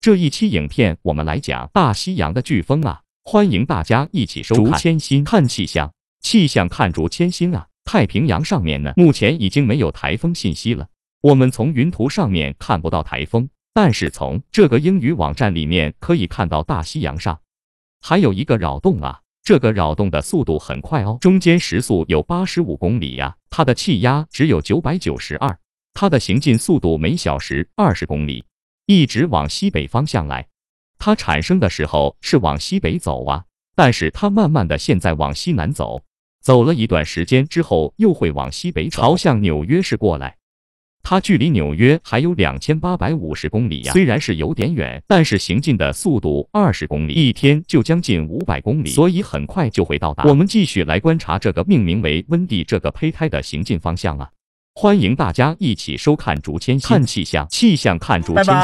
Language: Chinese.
这一期影片我们来讲大西洋的飓风啊，欢迎大家一起收看。竹千新看气象，气象看竹千心啊。太平洋上面呢，目前已经没有台风信息了。我们从云图上面看不到台风，但是从这个英语网站里面可以看到大西洋上还有一个扰动啊。这个扰动的速度很快哦，中间时速有八十五公里呀，它的气压只有九百九十二，它的行进速度每小时二十公里。一直往西北方向来，它产生的时候是往西北走啊，但是它慢慢的现在往西南走，走了一段时间之后又会往西北朝向纽约市过来，它距离纽约还有两千八百五十公里呀，虽然是有点远，但是行进的速度二十公里一天就将近五百公里，所以很快就会到达。我们继续来观察这个命名为温蒂这个胚胎的行进方向啊。欢迎大家一起收看《竹千新看气象，气象看竹千新》。